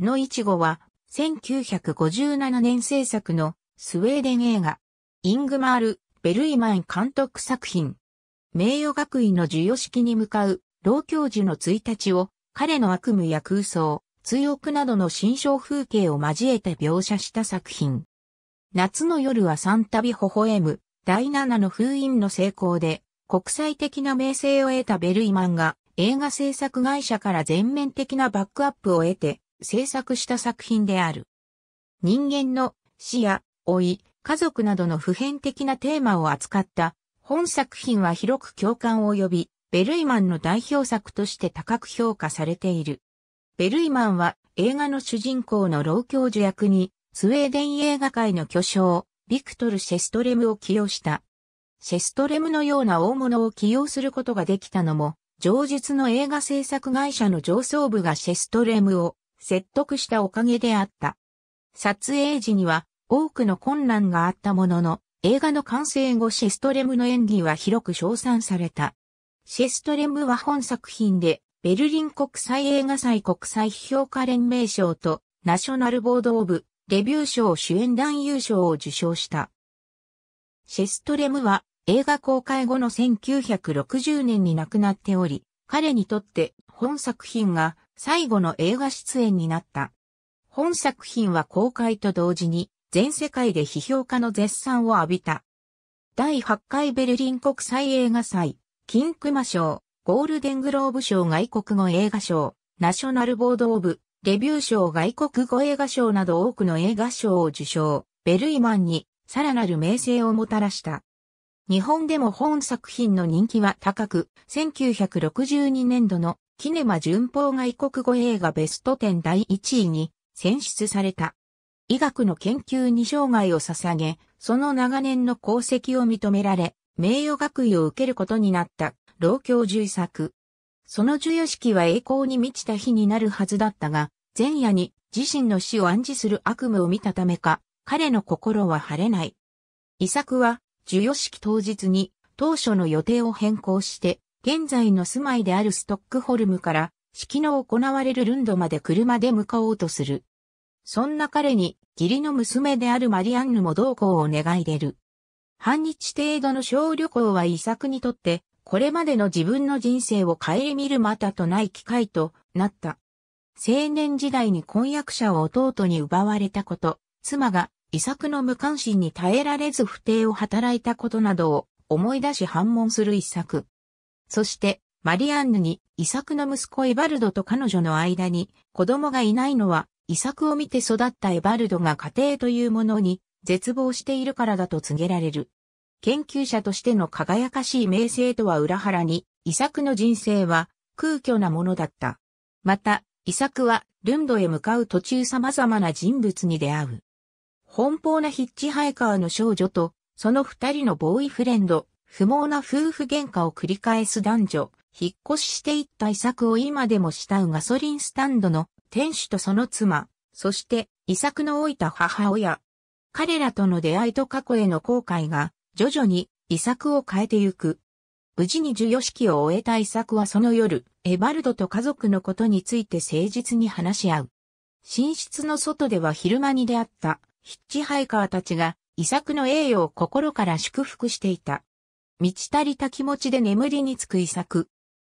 のいちごは、1957年制作のスウェーデン映画、イングマール・ベルイマン監督作品。名誉学位の授与式に向かう、老教授の1日を、彼の悪夢や空想、追憶などの心象風景を交えて描写した作品。夏の夜は三度微笑む、第七の封印の成功で、国際的な名声を得たベルイマンが、映画制作会社から全面的なバックアップを得て、制作した作品である。人間の死や老い、家族などの普遍的なテーマを扱った本作品は広く共感を呼び、ベルイマンの代表作として高く評価されている。ベルイマンは映画の主人公の老教授役にスウェーデン映画界の巨匠、ビクトル・シェストレムを起用した。シェストレムのような大物を起用することができたのも、上述の映画制作会社の上層部がシェストレムを説得したおかげであった。撮影時には多くの困難があったものの、映画の完成後シストレムの演技は広く称賛された。シストレムは本作品で、ベルリン国際映画祭国際評価連盟賞と、ナショナルボードオブ、レビュー賞主演男優賞を受賞した。シェストレムは映画公開後の1960年に亡くなっており、彼にとって本作品が最後の映画出演になった。本作品は公開と同時に全世界で批評家の絶賛を浴びた。第8回ベルリン国際映画祭、金熊賞、ゴールデングローブ賞外国語映画賞、ナショナルボードオブ、レビュー賞外国語映画賞など多くの映画賞を受賞、ベルイマンにさらなる名声をもたらした。日本でも本作品の人気は高く、1962年度のキネマ旬報外国語映画ベスト10第1位に選出された。医学の研究に生涯を捧げ、その長年の功績を認められ、名誉学位を受けることになった、老教授作。その授与式は栄光に満ちた日になるはずだったが、前夜に自身の死を暗示する悪夢を見たためか、彼の心は晴れない。遺作は、授与式当日に当初の予定を変更して、現在の住まいであるストックホルムから、式の行われるルンドまで車で向かおうとする。そんな彼に、義理の娘であるマリアンヌも同行を願い出る。半日程度の小旅行は遺作にとって、これまでの自分の人生を顧みるまたとない機会となった。青年時代に婚約者を弟に奪われたこと、妻が遺作の無関心に耐えられず不定を働いたことなどを思い出し反問する遺作。そして、マリアンヌに、イサクの息子エバルドと彼女の間に、子供がいないのは、イサクを見て育ったエバルドが家庭というものに、絶望しているからだと告げられる。研究者としての輝かしい名声とは裏腹に、イサクの人生は、空虚なものだった。また、イサクは、ルンドへ向かう途中様々な人物に出会う。奔放なヒッチハイカーの少女と、その二人のボーイフレンド、不毛な夫婦喧嘩を繰り返す男女、引っ越ししていった遺作を今でも慕うガソリンスタンドの店主とその妻、そして遺作の老いた母親。彼らとの出会いと過去への後悔が徐々に遺作を変えてゆく。無事に授与式を終えた遺作はその夜、エバルドと家族のことについて誠実に話し合う。寝室の外では昼間に出会ったヒッチハイカーたちが遺作の栄誉を心から祝福していた。満ち足りた気持ちで眠りにつく遺作。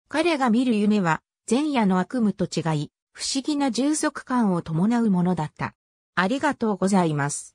彼が見る夢は、前夜の悪夢と違い、不思議な充足感を伴うものだった。ありがとうございます。